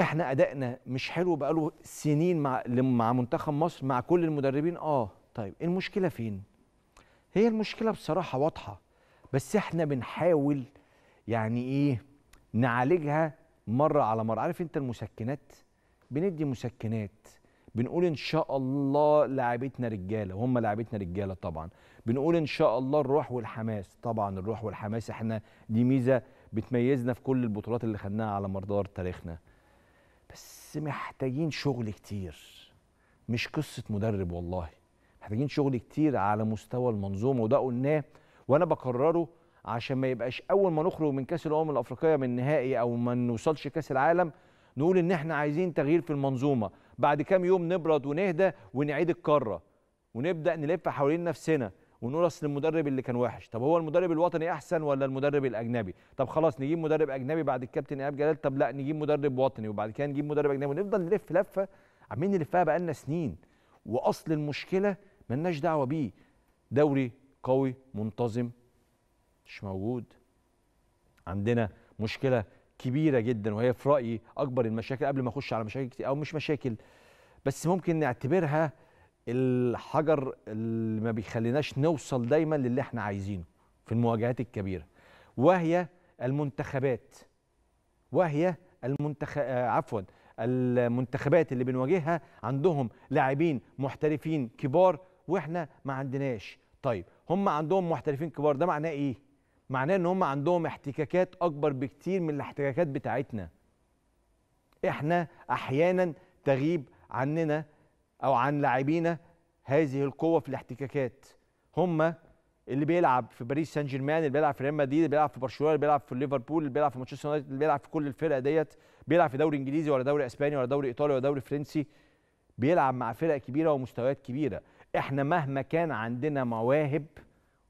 احنا ادائنا مش حلو بقاله سنين مع مع منتخب مصر مع كل المدربين اه طيب المشكله فين هي المشكله بصراحه واضحه بس احنا بنحاول يعني ايه نعالجها مره على مره عارف انت المسكنات بندي مسكنات بنقول ان شاء الله لاعبتنا رجاله وهم لاعبتنا رجاله طبعا بنقول ان شاء الله الروح والحماس طبعا الروح والحماس احنا دي ميزه بتميزنا في كل البطولات اللي خدناها على مدار تاريخنا بس محتاجين شغل كتير مش قصه مدرب والله محتاجين شغل كتير على مستوى المنظومه وده قلناه وانا بكرره عشان ما يبقاش اول ما نخرج من كاس الامم الافريقيه من نهائي او ما نوصلش كاس العالم نقول ان احنا عايزين تغيير في المنظومه بعد كام يوم نبرد ونهدى ونعيد الكره ونبدا نلف حوالين نفسنا ونورث للمدرب اللي كان وحش طب هو المدرب الوطني احسن ولا المدرب الاجنبي طب خلاص نجيب مدرب اجنبي بعد الكابتن ايهاب جلال طب لا نجيب مدرب وطني وبعد كده نجيب مدرب اجنبي ونفضل نلف لفه عمالين نلفها بقالنا سنين واصل المشكله ملناش دعوه بيه دوري قوي منتظم مش موجود عندنا مشكله كبيره جدا وهي في رايي اكبر المشاكل قبل ما اخش على مشاكل كتير او مش مشاكل بس ممكن نعتبرها الحجر اللي ما بيخليناش نوصل دايما للي احنا عايزينه في المواجهات الكبيره وهي المنتخبات وهي المنتخ... آه، عفوا المنتخبات اللي بنواجهها عندهم لاعبين محترفين كبار واحنا ما عندناش طيب هم عندهم محترفين كبار ده معناه ايه معناه ان هم عندهم احتكاكات اكبر بكتير من الاحتكاكات بتاعتنا احنا احيانا تغيب عننا او عن لاعبينا هذه القوه في الاحتكاكات هم اللي بيلعب في باريس سان جيرمان اللي بيلعب في ريال مدريد اللي بيلعب في برشلونه اللي بيلعب في ليفربول اللي بيلعب في مانشستر يونايتد اللي بيلعب في كل الفرق ديت بيلعب في دوري انجليزي ولا دوري اسباني ولا دوري ايطالي ولا دوري فرنسي بيلعب مع فرق كبيره ومستويات كبيره احنا مهما كان عندنا مواهب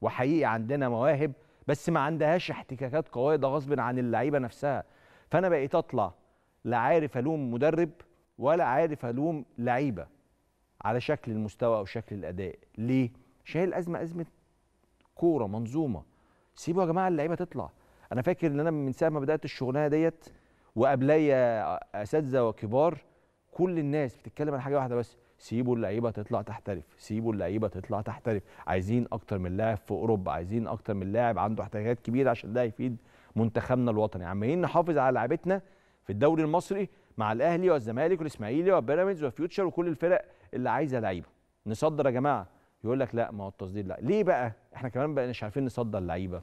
وحقيقي عندنا مواهب بس ما عندهاش احتكاكات قويه ده غصب عن اللعيبه نفسها فانا بقيت اطلع لا عارف الوم مدرب ولا عارف الوم لعيبه على شكل المستوى او شكل الاداء ليه شايل الازمه ازمه كوره منظومه سيبوا يا جماعه اللعيبه تطلع انا فاكر ان انا من ساعه ما بدات الشغلانه ديت وقبليا اساتذه وكبار كل الناس بتتكلم عن حاجه واحده بس سيبوا اللعيبه تطلع تحترف سيبوا اللعيبه تطلع تحترف عايزين اكتر من لاعب في اوروبا عايزين اكتر من لاعب عنده احتياجات كبيره عشان ده هيفيد منتخبنا الوطني عمالين نحافظ على لعيبتنا في الدوري المصري مع الاهلي والزمالك والاسماعيلي وبيراميدز وفيوتشر وكل الفرق اللي عايزه لعيبه نصدر يا جماعه يقول لك لا ما هو التصدير لا ليه بقى احنا كمان بقى مش عارفين نصدر لعيبه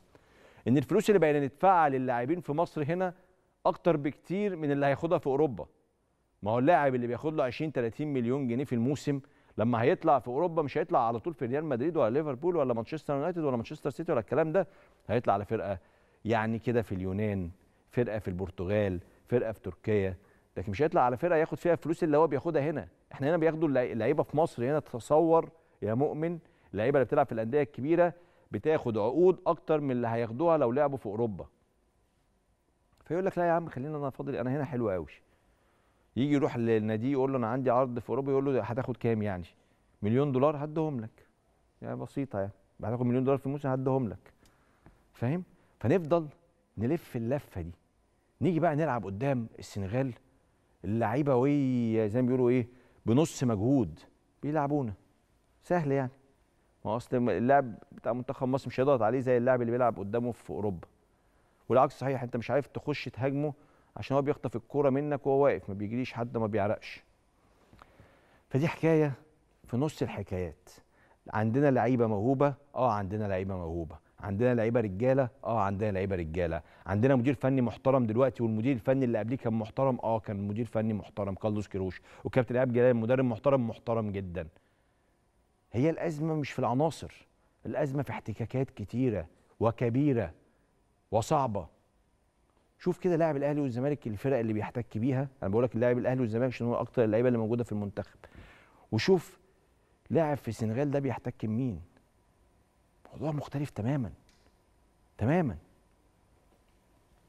ان الفلوس اللي بقينا ندفعها للاعبين في مصر هنا اكتر بكتير من اللي هياخدها في اوروبا ما هو اللاعب اللي بياخد له 20 30 مليون جنيه في الموسم لما هيطلع في اوروبا مش هيطلع على طول في ريال مدريد ولا ليفربول ولا مانشستر يونايتد ولا مانشستر سيتي ولا الكلام ده هيطلع على فرقه يعني كده في اليونان فرقه في البرتغال فرقه في تركيا لكن مش هيطلع على فرقه ياخد فيها الفلوس اللي هو بياخدها هنا احنا هنا بياخدوا اللعيبه في مصر هنا تصور يا مؤمن اللعيبه اللي بتلعب في الانديه الكبيره بتاخد عقود اكتر من اللي هياخدوها لو لعبوا في اوروبا فيقول لك لا يا عم خلينا انا فاضل انا هنا حلو قوي يجي يروح للنادي يقول له انا عندي عرض في اوروبا يقول له هتاخد كام يعني مليون دولار هديهم لك يعني بسيطه يعني هتاخد مليون دولار في الموسم هديهم لك فاهم فنفضل نلف اللفه دي نيجي بقى نلعب قدام السنغال اللعيبه وي زي ما بيقولوا ايه بنص مجهود بيلعبونا سهل يعني ما اصل اللاعب بتاع منتخب مصر مش هيضغط عليه زي اللاعب اللي بيلعب قدامه في اوروبا والعكس صحيح انت مش عارف تخش تهاجمه عشان هو بيخطف الكوره منك وهو واقف ما بيجريش حد ما بيعرقش فدي حكايه في نص الحكايات عندنا لعيبه موهوبه اه عندنا لعيبه موهوبه عندنا لعيبه رجاله اه عندنا لعيبه رجاله عندنا مدير فني محترم دلوقتي والمدير الفني اللي قبليه كان محترم اه كان مدير فني محترم كارلوس كيروش وكابتن ايهاب جلال مدرب محترم محترم جدا هي الازمه مش في العناصر الازمه في احتكاكات كتيره وكبيره وصعبه شوف كده لاعب الاهلي والزمالك الفرق اللي بيحتك بيها انا بقول لك اللاعب الاهلي والزمالك عشان هو اكتر اللعيبه اللي موجوده في المنتخب وشوف لاعب في السنغال ده بيحتك بمين موضوع مختلف تماما تماما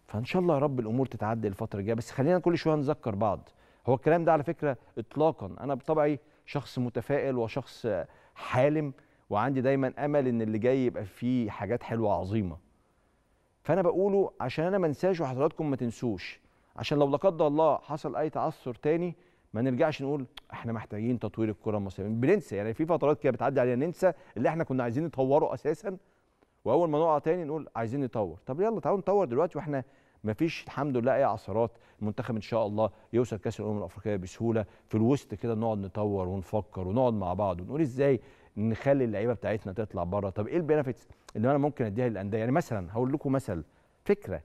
فان شاء الله يا رب الامور تتعدل الفتره الجايه بس خلينا كل شويه نذكر بعض هو الكلام ده على فكره اطلاقا انا بطبعي شخص متفائل وشخص حالم وعندي دايما امل ان اللي جاي يبقى فيه حاجات حلوه عظيمه فانا بقوله عشان انا ما انساش وحضراتكم ما تنسوش عشان لو لا قدر الله حصل اي تعثر تاني ما نرجعش نقول احنا محتاجين تطوير الكره المصريه بننسى يعني في فترات كده بتعدي علينا ننسى اللي احنا كنا عايزين نطوره اساسا واول ما نقع تاني نقول عايزين نطور طب يلا تعالوا نطور دلوقتي واحنا ما فيش الحمد لله اي عثرات المنتخب ان شاء الله يوصل كاس الامم الافريقيه بسهوله في الوسط كده نقعد نطور ونفكر ونقعد مع بعض ونقول ازاي نخلي اللعيبه بتاعتنا تطلع بره طب ايه البنفيتس اللي انا ممكن اديها للانديه يعني مثلا هقول لكم مثل فكره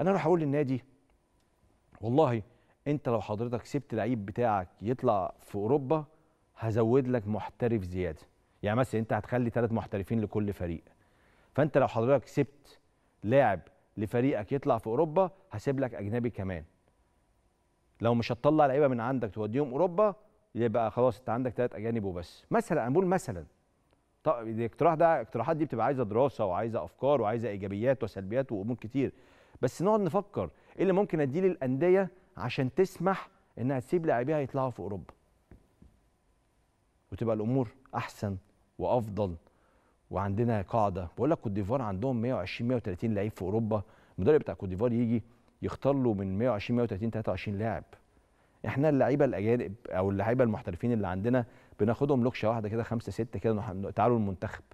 انا اروح اقول للنادي والله انت لو حضرتك سبت لعيب بتاعك يطلع في اوروبا هزود لك محترف زياده يعني مثلا انت هتخلي ثلاث محترفين لكل فريق فانت لو حضرتك سبت لاعب لفريقك يطلع في اوروبا هسيب لك اجنبي كمان لو مش هتطلع لعيبه من عندك توديهم اوروبا يبقى خلاص انت عندك ثلاث اجانب وبس مثلا انا بقول مثلا طب الاقتراح ده الاقتراحات دي بتبقى عايزه دراسه وعايزه افكار وعايزه ايجابيات وسلبيات وامور كتير بس نقعد نفكر ايه اللي ممكن اديه للانديه عشان تسمح انها تسيب لاعبيها يطلعوا في اوروبا وتبقى الامور احسن وافضل وعندنا قاعده بقول لك كوت ديفوار عندهم 120 130 لعيب في اوروبا المدرب بتاع كوت ديفوار يجي يختار له من 120 130 23 لاعب احنا اللعيبه الاجانب او اللعيبه المحترفين اللي عندنا بناخدهم لوكشه واحده كده خمسه سته كده تعالوا المنتخب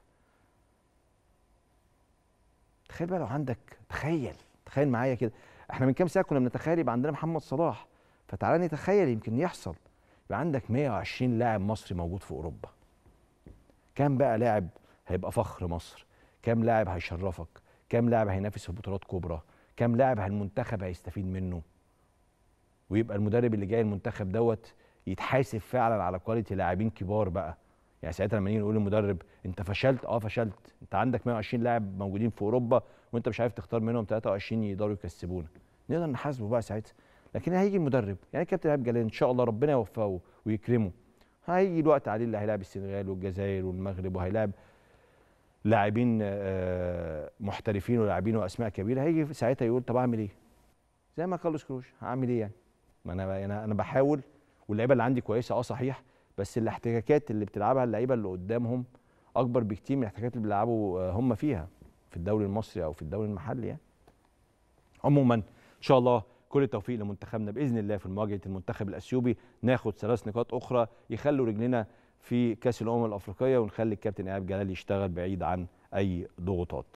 تخيل بقى لو عندك تخيل تخيل معايا كده احنا من كام سنه كنا بنتخيل يبقى عندنا محمد صلاح فتعالى نتخيل يمكن يحصل يبقى عندك 120 لاعب مصري موجود في اوروبا كام بقى لاعب هيبقى فخر مصر كام لاعب هيشرفك كام لاعب هينافس في بطولات كبرى كام لاعب المنتخب هيستفيد منه ويبقى المدرب اللي جاي المنتخب دوت يتحاسب فعلا على كواليتي لاعبين كبار بقى يعني ساعتها لما نيجي نقول للمدرب انت فشلت اه فشلت انت عندك 120 لاعب موجودين في اوروبا وانت مش عارف تختار منهم 23 يقدروا يكسبونا نقدر نحاسبه بقى ساعتها لكن هيجي المدرب يعني كابتن ايهاب جلال ان شاء الله ربنا يوفقه ويكرمه هيجي الوقت عليه اللي هيلاعب السنغال والجزائر والمغرب وهيلاعب لاعبين آه، محترفين ولاعبين واسماء كبيره هيجي ساعتها يقول طب اعمل ايه؟ زي ما كارلوس كروش هعمل ايه يعني؟ ما انا انا بحاول واللعيبه اللي عندي كويسه اه صحيح بس الاحتكاكات اللي بتلعبها اللعيبه اللي قدامهم اكبر بكتير من الاحتكاكات اللي بيلعبوا آه، هم فيها في الدوري المصري او في الدوري المحلي يعني. عموما ان شاء الله كل التوفيق لمنتخبنا باذن الله في مواجهه المنتخب الاثيوبي ناخد ثلاث نقاط اخرى يخلوا رجلنا في كاس الامم الافريقيه ونخلي الكابتن ايهاب جلال يشتغل بعيد عن اي ضغوطات